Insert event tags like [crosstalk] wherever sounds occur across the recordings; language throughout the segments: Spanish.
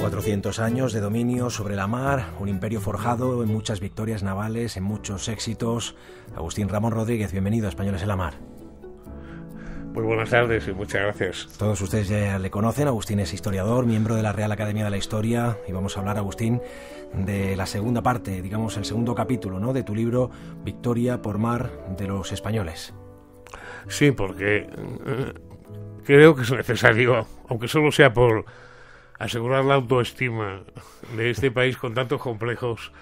400 años de dominio sobre la mar, un imperio forjado en muchas victorias navales, en muchos éxitos. Agustín Ramón Rodríguez, bienvenido a Españoles en la Mar. Muy buenas tardes y muchas gracias. Todos ustedes ya le conocen, Agustín es historiador, miembro de la Real Academia de la Historia, y vamos a hablar, Agustín, de la segunda parte, digamos el segundo capítulo, ¿no? De tu libro Victoria por mar de los españoles. Sí, porque eh, creo que es necesario, aunque solo sea por asegurar la autoestima de este país con tantos complejos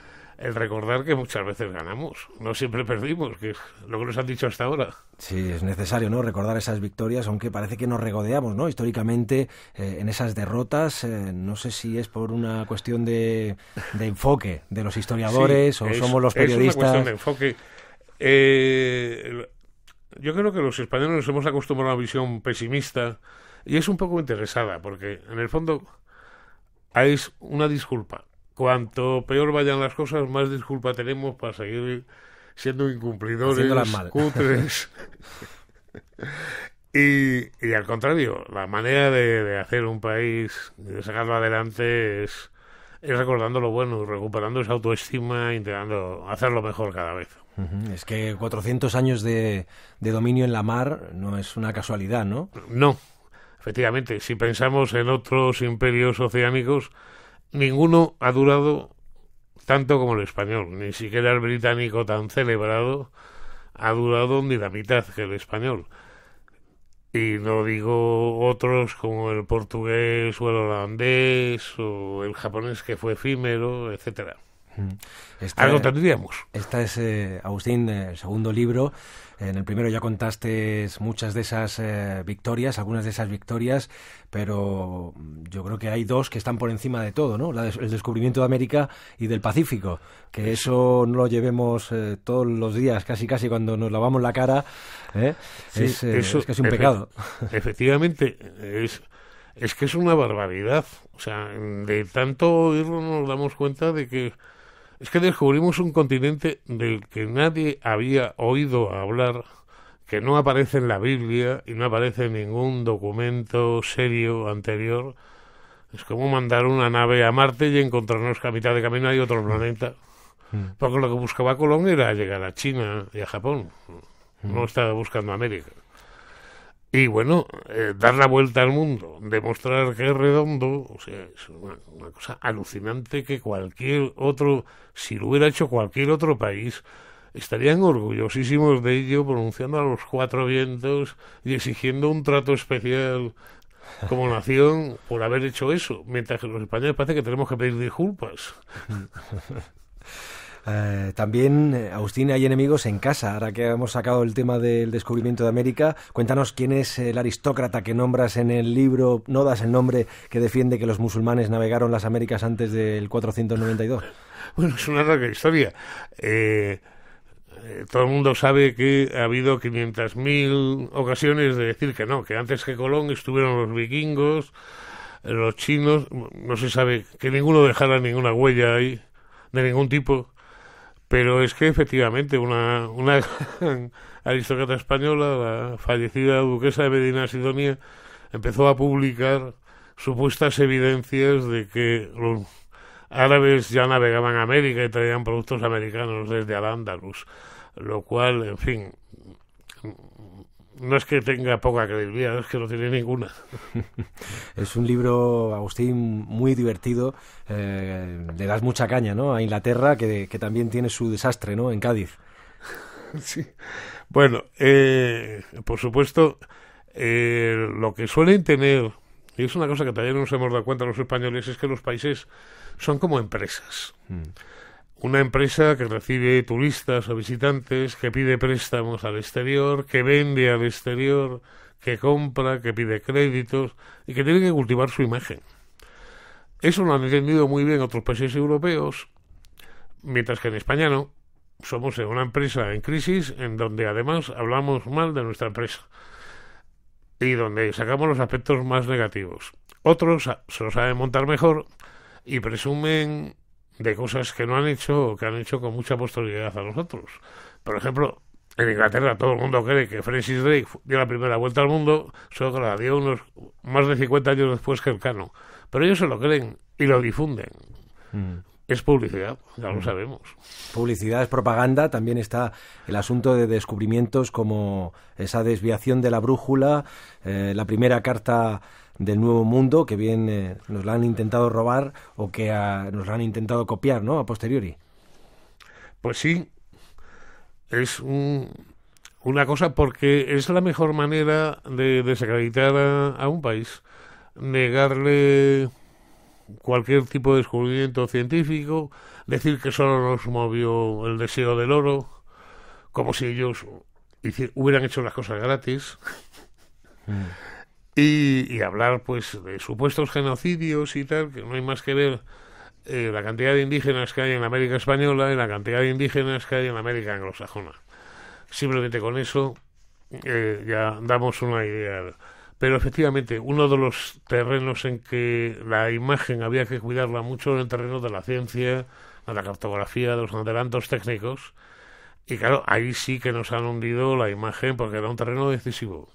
el recordar que muchas veces ganamos, no siempre perdimos, que es lo que nos han dicho hasta ahora. Sí, es necesario, ¿no? Recordar esas victorias, aunque parece que nos regodeamos, ¿no? Históricamente eh, en esas derrotas, eh, no sé si es por una cuestión de, de enfoque de los historiadores o somos los periodistas. Es una cuestión de enfoque. Eh, yo creo que los españoles nos hemos acostumbrado a una visión pesimista y es un poco interesada, porque en el fondo hay una disculpa cuanto peor vayan las cosas, más disculpa tenemos para seguir siendo incumplidores, cutres. [laughs] y, al contrario, la manera de, hacer un país, de sacarlo adelante, es, es recordando lo bueno, recuperando esa autoestima, intentando hacerlo mejor cada vez. Es que 400 años de dominio en la mar no es una casualidad, ¿no? No, efectivamente. Si pensamos en otros imperios oceánicos, Ninguno ha durado tanto como el español, ni siquiera el británico tan celebrado ha durado ni la mitad que el español. Y no digo otros como el portugués o el holandés o el japonés que fue efímero, etcétera. Este, Algo tendríamos. Este es, Agustín, eh, el segundo libro. En el primero ya contaste muchas de esas eh, victorias, algunas de esas victorias, pero yo creo que hay dos que están por encima de todo, ¿no? La el descubrimiento de América y del Pacífico. Que eso no lo llevemos eh, todos los días, casi casi cuando nos lavamos la cara, es, es, casi un pecado. Efectivamente, es es que es una barbaridad. O sea, de tanto oírlo nos damos cuenta de que es que descubrimos un continente del que nadie había oído hablar, que no aparece en la Biblia y no aparece en ningún documento serio anterior. Es como mandar una nave a Marte y encontrarnos que a mitad de camino hay otro mm. planeta. Mm. Porque lo que buscaba Colón era llegar a China y a Japón. No mm. estaba buscando América. Y bueno, eh, dar la vuelta al mundo, demostrar que es redondo, o sea, es una, una, cosa alucinante que cualquier otro, si lo hubiera hecho cualquier otro país, estarían orgullosísimos de ello, pronunciando a los cuatro vientos y exigiendo un trato especial como nación por haber hecho eso, mientras que los españoles parece que tenemos que pedir disculpas. [laughs] Eh, también, eh, Agustín, hay enemigos en casa. Ahora que hemos sacado el tema del descubrimiento de América, cuéntanos quién es el aristócrata que nombras en el libro, no das el nombre, que defiende que los musulmanes navegaron las Américas antes del 492. [laughs] Bueno, es una larga historia. Eh, todo el mundo sabe que ha habido 500.000 ocasiones de decir que no, que antes que Colón estuvieron los vikingos, los chinos, no se sabe que ninguno dejara ninguna huella ahí, de ningún tipo. Pero es que efectivamente una, una [laughs] aristócrata española, la fallecida duquesa de Medina Sidonia, empezó a publicar supuestas evidencias de que los árabes ya navegaban a América y traían productos americanos desde al Andalus, lo cual, en fin, no es que tenga poca credibilidad, es que no tiene ninguna. [laughs] es un libro, Agustín, muy divertido. Eh, le das mucha caña, ¿no? A Inglaterra, que, también tiene su desastre, ¿no? En Cádiz. [laughs] sí. Bueno, eh, por supuesto, eh, lo que suelen tener, y es una cosa que todavía no nos hemos dado cuenta los españoles, es que los países son como empresas. Mm. Una empresa que recibe turistas o visitantes, que pide préstamos al exterior, que vende al exterior, que compra, que pide créditos y que tiene que cultivar su imagen. Eso lo han entendido muy bien otros países europeos, mientras que en España no. Somos una empresa en crisis en donde además hablamos mal de nuestra empresa y donde sacamos los aspectos más negativos. Otros se lo saben montar mejor y presumen de cosas que no han hecho o que han hecho con mucha posterioridad a nosotros. Por ejemplo, en Inglaterra todo el mundo cree que Francis Drake dio la primera vuelta al mundo, solo que la dio unos más de 50 años después que el Pero ellos se lo creen y lo difunden. Mm. Es publicidad, ya lo mm. sabemos. Publicidad es propaganda, también está el asunto de descubrimientos como esa desviación de la brújula, eh, la primera carta del nuevo mundo que bien eh, nos la han intentado robar o que ah, nos la han intentado copiar, ¿no? A posteriori. Pues sí, es una cosa porque es la mejor manera de desacreditar a, un país, negarle cualquier tipo de descubrimiento científico, decir que solo nos movió el deseo del oro, como si ellos hubieran hecho las cosas gratis. Mm. Y, hablar pues de supuestos genocidios y tal, que no hay más que ver eh, la cantidad de indígenas que hay en América Española y la cantidad de indígenas que hay en América Anglosajona. Simplemente con eso eh, ya damos una idea. Pero efectivamente, uno de los terrenos en que la imagen había que cuidarla mucho era el terreno de la ciencia, de la cartografía, de los adelantos técnicos. Y claro, ahí sí que nos han hundido la imagen porque era un terreno decisivo.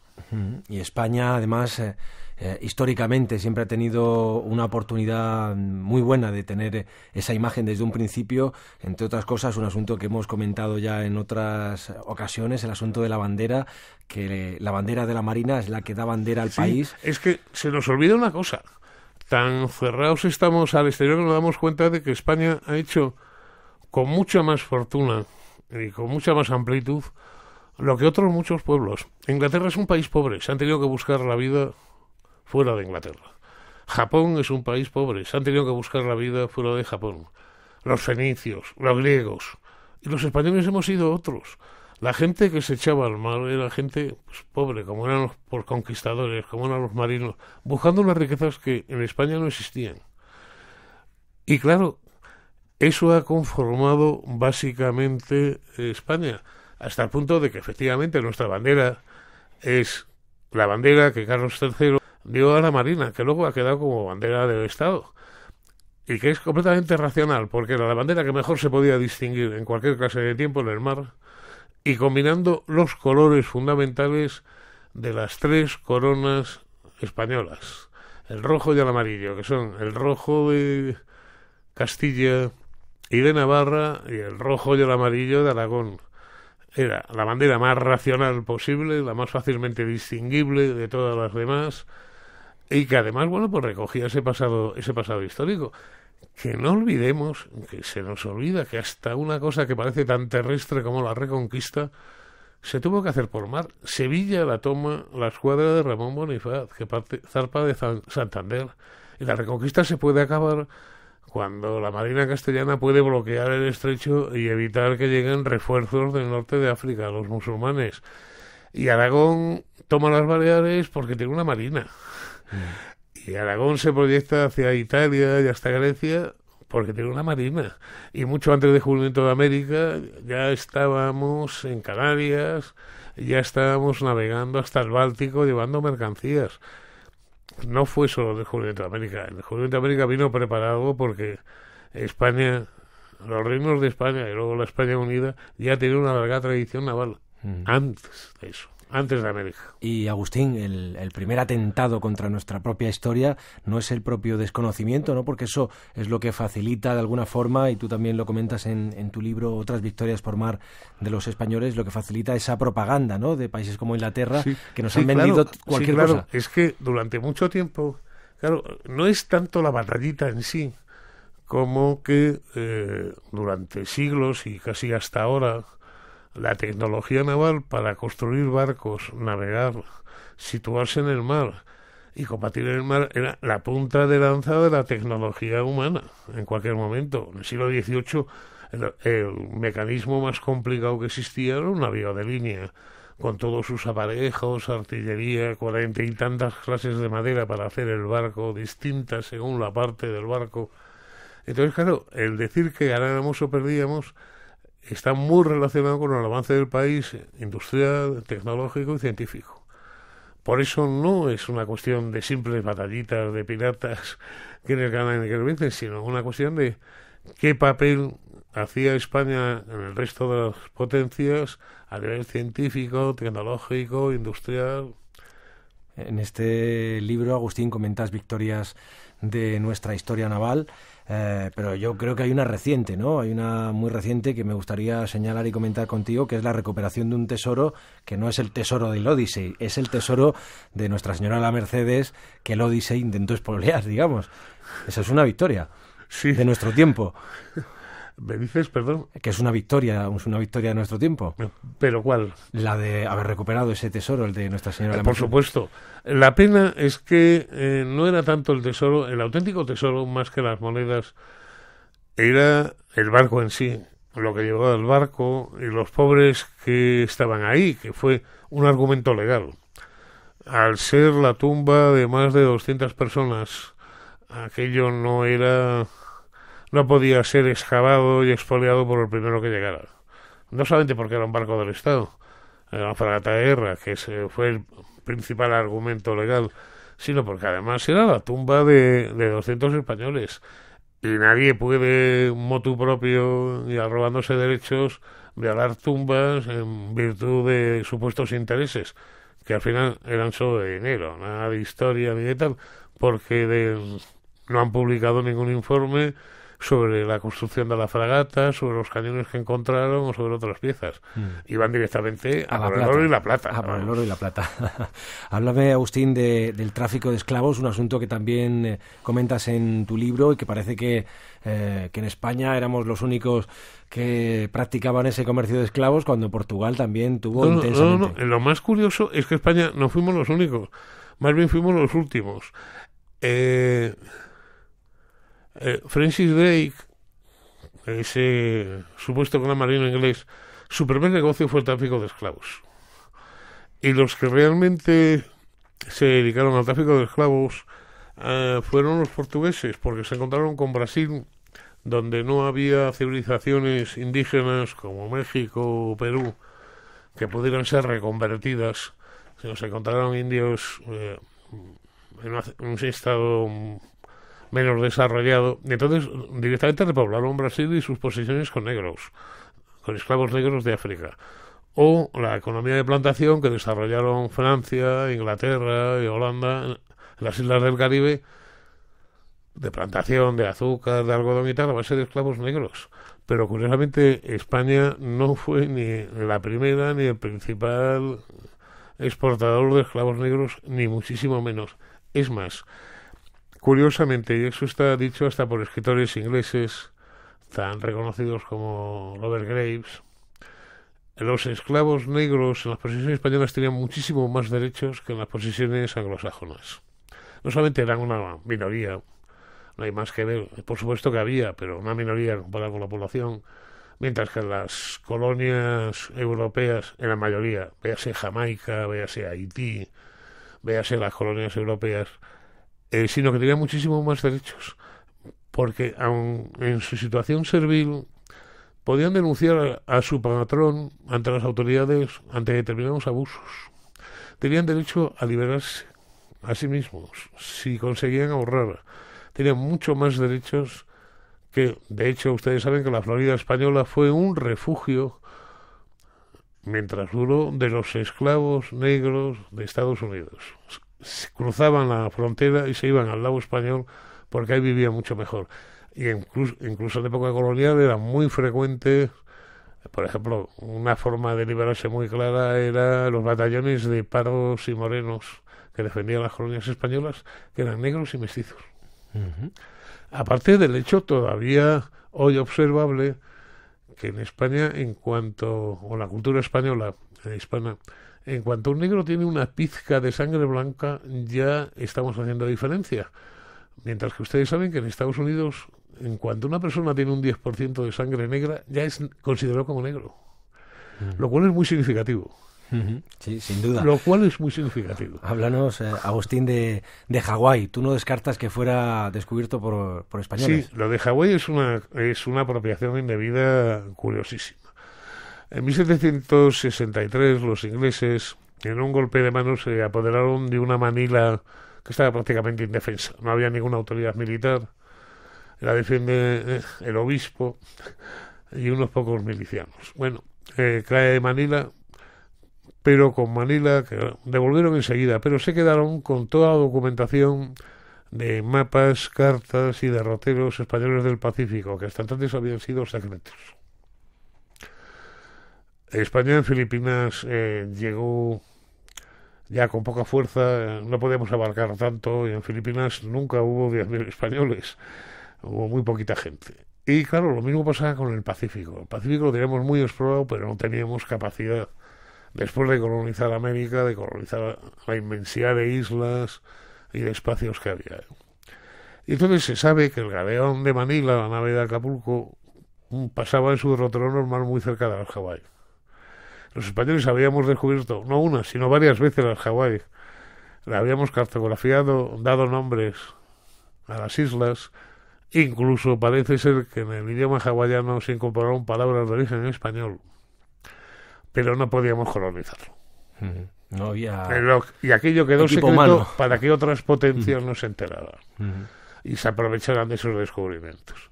Y España, además, eh, eh, históricamente siempre ha tenido una oportunidad muy buena de tener eh, esa imagen desde un principio, entre otras cosas, un asunto que hemos comentado ya en otras ocasiones, el asunto de la bandera, que la bandera de la Marina es la que da bandera al país. Es que se nos olvida una cosa, tan cerrados estamos al exterior que nos damos cuenta de que España ha hecho con mucha más fortuna y con mucha más amplitud lo que otros muchos pueblos. Inglaterra es un país pobre, se han tenido que buscar la vida fuera de Inglaterra. Japón es un país pobre, se han tenido que buscar la vida fuera de Japón. Los fenicios, los griegos y los españoles hemos sido otros. La gente que se echaba al mar era gente pues, pobre, como eran los conquistadores, como eran los marinos, buscando unas riquezas que en España no existían. Y claro, eso ha conformado básicamente España hasta el punto de que efectivamente nuestra bandera es la bandera que Carlos III dio a la Marina, que luego ha quedado como bandera del Estado, y que es completamente racional, porque era la bandera que mejor se podía distinguir en cualquier clase de tiempo en el mar, y combinando los colores fundamentales de las tres coronas españolas, el rojo y el amarillo, que son el rojo de Castilla y de Navarra y el rojo y el amarillo de Aragón era la bandera más racional posible, la más fácilmente distinguible de todas las demás, y que además, bueno, pues recogía ese pasado, ese pasado histórico. Que no olvidemos, que se nos olvida que hasta una cosa que parece tan terrestre como la reconquista, se tuvo que hacer por mar. Sevilla la toma la escuadra de Ramón Bonifaz, que parte, zarpa de Santander. Y la reconquista se puede acabar cuando la Marina castellana puede bloquear el estrecho y evitar que lleguen refuerzos del norte de África, los musulmanes. Y Aragón toma las Baleares porque tiene una marina. Mm. Y Aragón se proyecta hacia Italia y hasta Grecia porque tiene una marina. Y mucho antes del descubrimiento de América ya estábamos en Canarias, ya estábamos navegando hasta el Báltico llevando mercancías no fue solo el descubrimiento de América. El descubrimiento de América vino preparado porque España, los reinos de España y luego la España unida ya tenía una larga tradición naval mm. antes de eso. Antes de América. Y Agustín, el, primer atentado contra nuestra propia historia no es el propio desconocimiento, ¿no? Porque eso es lo que facilita de alguna forma, y tú también lo comentas en, tu libro, Otras victorias por mar de los españoles, lo que facilita esa propaganda, ¿no? De países como Inglaterra, que nos han vendido cualquier Es que durante mucho tiempo, claro, no es tanto la batallita en sí, como que eh, durante siglos y casi hasta ahora la tecnología naval para construir barcos, navegar, situarse en el mar y combatir en el mar era la punta de lanza de la tecnología humana en cualquier momento. En el siglo XVIII el, mecanismo más complicado que existía era un navío de línea con todos sus aparejos, artillería, cuarenta y tantas clases de madera para hacer el barco, distinta según la parte del barco. Entonces, claro, el decir que ganáramos o perdíamos está muy relacionado con el avance del país industrial, tecnológico y científico. Por eso no es una cuestión de simples batallitas de piratas que en ganan y que sino una cuestión de qué papel hacía España en el resto de las potencias a nivel científico, tecnológico, industrial. En este libro, Agustín, comentas victorias de nuestra historia naval. Eh, pero yo creo que hay una reciente, ¿no? Hay una muy reciente que me gustaría señalar y comentar contigo, que es la recuperación de un tesoro que no es el tesoro del Odyssey, es el tesoro de Nuestra Señora la Mercedes que el Odyssey intentó espolear, [laughs] digamos. Esa es una victoria de nuestro tiempo. [laughs] ¿Me dices, perdón? Que es una victoria, es una victoria de nuestro tiempo. Eh, ¿Pero cuál? La de haber recuperado ese tesoro, el de Nuestra Señora de Por supuesto. La pena es que eh, no era tanto el tesoro, el auténtico tesoro, más que las monedas, era el barco en sí, lo que llevaba el barco y los pobres que estaban ahí, que fue un argumento legal. Al ser la tumba de más de 200 personas, aquello no era no podía ser excavado y expoliado por el primero que llegara. No solamente porque era un barco del Estado, era una fragata de guerra, que fue el principal argumento legal, sino porque además era la tumba de, 200 españoles. Y nadie puede, motu propio y arrobándose derechos, violar tumbas en virtud de supuestos intereses, que al final eran solo de dinero, nada de historia ni de tal, porque no han publicado ningún informe, sobre la construcción de la fragata, sobre los cañones que encontraron o sobre otras piezas. Iban mm. directamente a, por el oro y la plata. A por el oro y la plata. Háblame, Agustín, de, del tráfico de esclavos, un asunto que también eh, comentas en tu libro y que parece que, eh, que en España éramos los únicos que practicaban ese comercio de esclavos cuando Portugal también tuvo no, intensamente. No, no, Lo más curioso es que España no fuimos los únicos, más bien fuimos los últimos. Eh, eh, Francis Drake, ese supuesto gran marino inglés, su primer negocio fue el tráfico de esclavos. Y los que realmente se dedicaron al tráfico de esclavos eh, fueron los portugueses, porque se encontraron con Brasil, donde no había civilizaciones indígenas como México o Perú que pudieran ser reconvertidas, sino se encontraron indios eh, en un estado menos desarrollado. Entonces, directamente repoblaron Brasil y sus posiciones con negros, con esclavos negros de África. O la economía de plantación que desarrollaron Francia, Inglaterra y Holanda las islas del Caribe, de plantación, de azúcar, de algodón y tal, a base de esclavos negros. Pero curiosamente España no fue ni la primera ni el principal exportador de esclavos negros, ni muchísimo menos. Es más, Curiosamente, y eso está dicho hasta por escritores ingleses tan reconocidos como Robert Graves, los esclavos negros en las posesiones españolas tenían muchísimo más derechos que en las posesiones anglosajonas. No solamente eran una minoría, no hay más que ver, por supuesto que había, pero una minoría comparada con la población, mientras que las colonias europeas, en la mayoría, véase Jamaica, véase Haití, véase las colonias europeas, eh, sino que tenían muchísimos más derechos, porque aun en su situación servil podían denunciar a, a su patrón ante las autoridades ante determinados abusos. Tenían derecho a liberarse a sí mismos si conseguían ahorrar. Tenían mucho más derechos que, de hecho, ustedes saben que la Florida española fue un refugio mientras duró de los esclavos negros de Estados Unidos cruzaban la frontera y se iban al lado español porque ahí vivían mucho mejor. Y incluso, incluso en época colonial era muy frecuente, por ejemplo, una forma de liberarse muy clara era los batallones de paros y morenos que defendían las colonias españolas, que eran negros y mestizos. Aparte del hecho todavía hoy observable que en España, en cuanto, o la cultura española, en hispana, en cuanto un negro tiene una pizca de sangre blanca, ya estamos haciendo diferencia. Mientras que ustedes saben que en Estados Unidos, en cuanto una persona tiene un 10% de sangre negra, ya es considerado como negro. Lo cual es muy significativo. Sí, sin duda. Lo cual es muy significativo. Háblanos, eh, Agustín, de, de Hawái. Tú no descartas que fuera descubierto por, españoles. Sí, lo de Hawái es una, es una apropiación indebida curiosísima. En 1763 los ingleses, en un golpe de mano, se apoderaron de una Manila que estaba prácticamente indefensa. No había ninguna autoridad militar. La defiende eh, el obispo y unos pocos milicianos. Bueno, eh, cae Manila, pero con Manila que devolvieron enseguida, pero se quedaron con toda la documentación de mapas, cartas y derroteros españoles del Pacífico, que hasta entonces habían sido secretos. España en Filipinas eh, llegó ya con poca fuerza, no podíamos abarcar tanto, y en Filipinas nunca hubo 10.000 españoles, hubo muy poquita gente. Y claro, lo mismo pasaba con el Pacífico. El Pacífico lo teníamos muy explorado, pero no teníamos capacidad, después de colonizar América, de colonizar la inmensidad de islas y de espacios que había. Y entonces se sabe que el galeón de Manila, la nave de Acapulco, pasaba en su rotón normal muy cerca de los Hawái. Los españoles habíamos descubierto, no una, sino varias veces las Hawái. La habíamos cartografiado, dado nombres a las islas. Incluso parece ser que en el idioma hawaiano se incorporaron palabras de origen español. Pero no podíamos colonizarlo. y aquello quedó secreto para que otras potencias no se enteraran y se aprovecharan de esos descubrimientos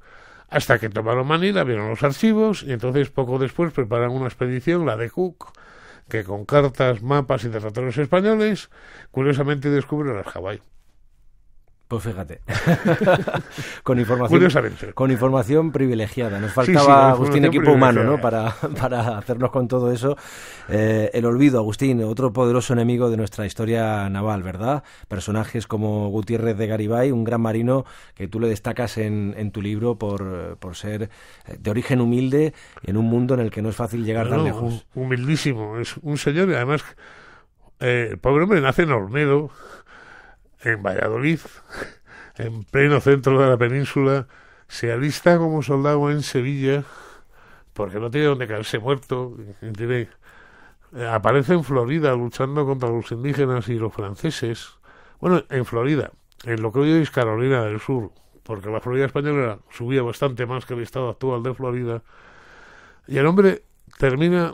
hasta que tomaron Manila, vieron los archivos y entonces poco después preparan una expedición, la de Cook, que con cartas, mapas y territorios españoles, curiosamente descubren las Hawái. Pues fíjate. [laughs] con, información, con información privilegiada. Nos faltaba Agustín equipo humano, ¿no? Para, [laughs] para, hacernos con todo eso. Eh, el olvido, Agustín, otro poderoso enemigo de nuestra historia naval, ¿verdad? Personajes como Gutiérrez de Garibay, un gran marino que tú le destacas en, tu libro por, ser eh, de origen humilde en un mundo en el que no es fácil llegar tan lejos. Humildísimo. Es un señor, y además, eh, el pobre hombre nace en Olmedo en Valladolid, [laughs] en pleno centro de la península, se alista como soldado en Sevilla, porque no tiene donde caerse muerto, aparece en Florida luchando contra los indígenas y los franceses, bueno, en Florida, en lo que hoy es Carolina del Sur, porque la Florida española subía bastante más que el estado actual de Florida, y el hombre termina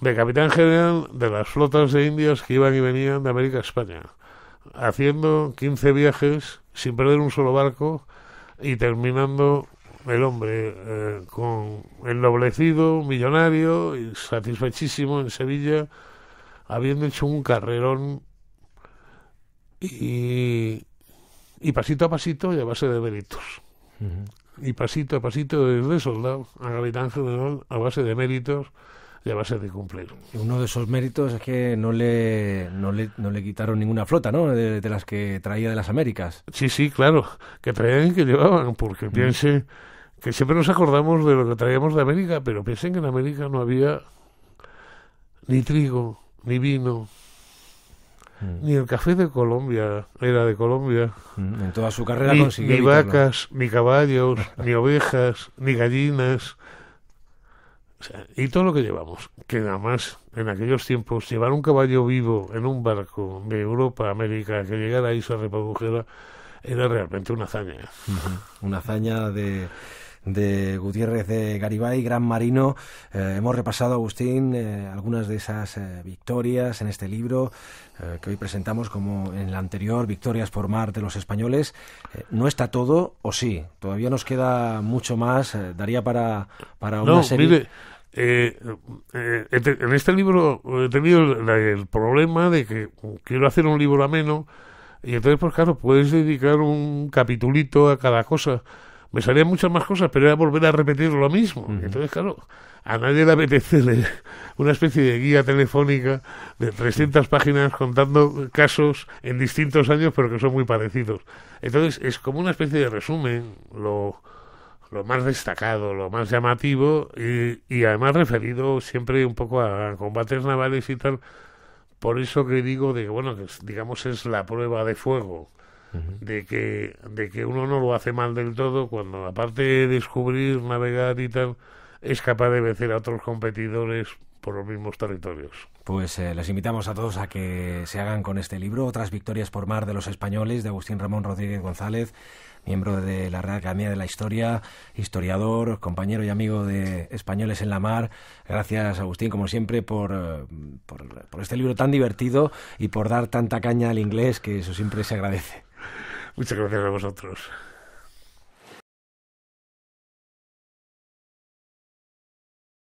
de capitán general de las flotas de indios que iban y venían de América a España haciendo 15 viajes sin perder un solo barco y terminando el hombre eh, con ennoblecido, millonario y satisfechísimo en Sevilla, habiendo hecho un carrerón y, y pasito a pasito y a base de méritos. Y pasito a pasito desde soldado a capitán general a base de méritos va a ser de cumplir. Uno de esos méritos es que no le, no le, no le quitaron ninguna flota, ¿no? De, las que traía de las Américas. Sí, sí, claro, que traían y que llevaban, porque mm. piensen que siempre nos acordamos de lo que traíamos de América, pero piensen que en América no había ni trigo, ni vino, mm. ni el café de Colombia era de Colombia. Mm, en toda su carrera ni, consiguió. Ni vacas, ni caballos, [laughs] ni ovejas, ni gallinas, y todo lo que llevamos, que nada más en aquellos tiempos llevar un caballo vivo en un barco de Europa a América que llegara y se reprodujera era realmente una hazaña. una hazaña de de Gutiérrez de Garibay, gran marino. Eh, hemos repasado, Agustín, eh, algunas de esas eh, victorias en este libro que hoy presentamos como en la anterior, Victorias por Mar de los Españoles. ¿No está todo o sí? Todavía nos queda mucho más. daría para, para una serie. Eh, eh en este libro he tenido el, problema de que quiero hacer un libro ameno y entonces, pues claro, puedes dedicar un capitulito a cada cosa. Me salían muchas más cosas, pero era volver a repetir lo mismo. Entonces, claro, a nadie le apetece [laughs] una especie de guía telefónica de 300 páginas contando casos en distintos años, pero que son muy parecidos. Entonces, es como una especie de resumen. Lo, lo más destacado, lo más llamativo y, además referido siempre un poco a, combates navales y tal. Por eso que digo de bueno, que digamos es la prueba de fuego de que de que uno no lo hace mal del todo cuando aparte de descubrir, navegar y tal, es capaz de vencer a otros competidores por los mismos territorios. Pues eh, les invitamos a todos a que se hagan con este libro, Otras victorias por mar de los españoles, de Agustín Ramón Rodríguez González miembro de la Real Academia de la Historia, historiador, compañero y amigo de Españoles en la Mar. Gracias, Agustín, como siempre, por, eh, por, este libro tan divertido y por dar tanta caña al inglés, que eso siempre se agradece. Muchas gracias a vosotros.